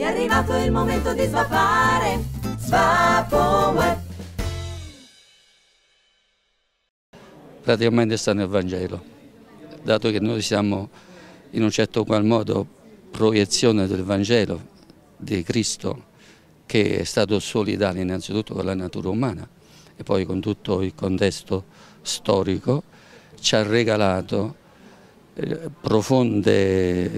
È arrivato il momento di svapare. Svapoweb. Praticamente sta nel Vangelo, dato che noi siamo in un certo qual modo proiezione del Vangelo di Cristo che è stato solidale innanzitutto con la natura umana e poi con tutto il contesto storico ci ha regalato profonde,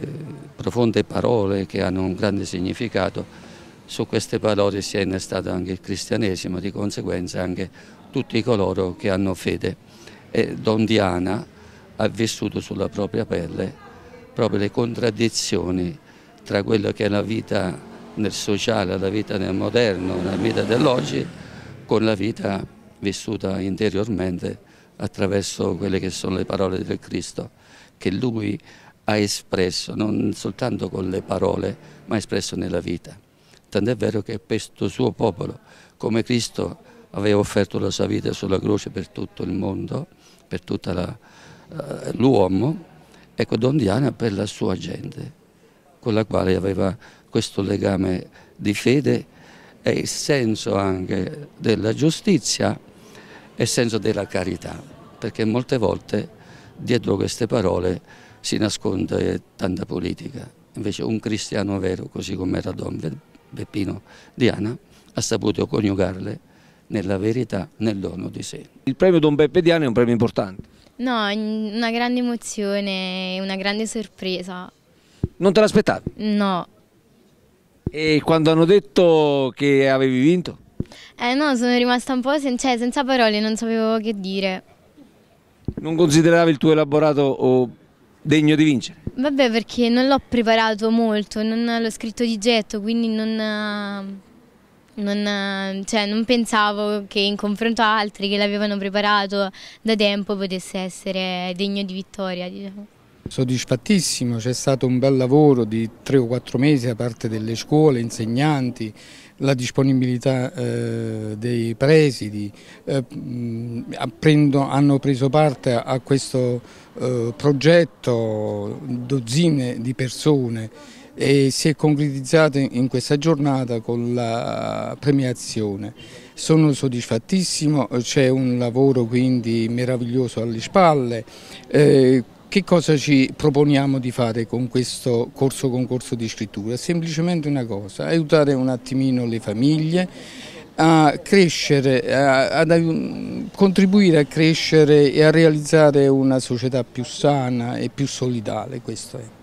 profonde parole che hanno un grande significato. Su queste parole si è innestato anche il cristianesimo, di conseguenza anche tutti coloro che hanno fede. E Don Diana ha vissuto sulla propria pelle proprio le contraddizioni tra quello che è la vita nel sociale, la vita nel moderno, la vita dell'oggi, con la vita vissuta interiormente attraverso quelle che sono le parole del Cristo che lui ha espresso, non soltanto con le parole, ma ha espresso nella vita. Tant'è vero che questo suo popolo, come Cristo aveva offerto la sua vita sulla croce per tutto il mondo, per tutto eh, l'uomo, ecco Don Diana per la sua gente, con la quale aveva questo legame di fede e il senso anche della giustizia e il senso della carità, perché molte volte dietro queste parole si nasconde tanta politica. Invece un cristiano vero, così come era Don Beppino Diana, ha saputo coniugarle nella verità, nel dono di sé. Il premio Don Beppe Diana è un premio importante? No, una grande emozione, una grande sorpresa. Non te l'aspettavi? No. E quando hanno detto che avevi vinto? Eh no, sono rimasta un po' sen cioè, senza parole, non sapevo che dire non consideravi il tuo elaborato degno di vincere? Vabbè perché non l'ho preparato molto, non l'ho scritto di getto, quindi non, non, cioè, non pensavo che in confronto a altri che l'avevano preparato da tempo potesse essere degno di vittoria. Diciamo. Soddisfattissimo, c'è stato un bel lavoro di tre o quattro mesi da parte delle scuole, insegnanti, la disponibilità eh, dei presidi, eh, prendo, hanno preso parte a questo eh, progetto dozzine di persone e si è concretizzato in questa giornata con la premiazione. Sono soddisfattissimo, c'è un lavoro quindi meraviglioso alle spalle. Eh, che cosa ci proponiamo di fare con questo corso concorso di scrittura? Semplicemente una cosa, aiutare un attimino le famiglie a crescere, a, a, a contribuire a crescere e a realizzare una società più sana e più solidale, questo è.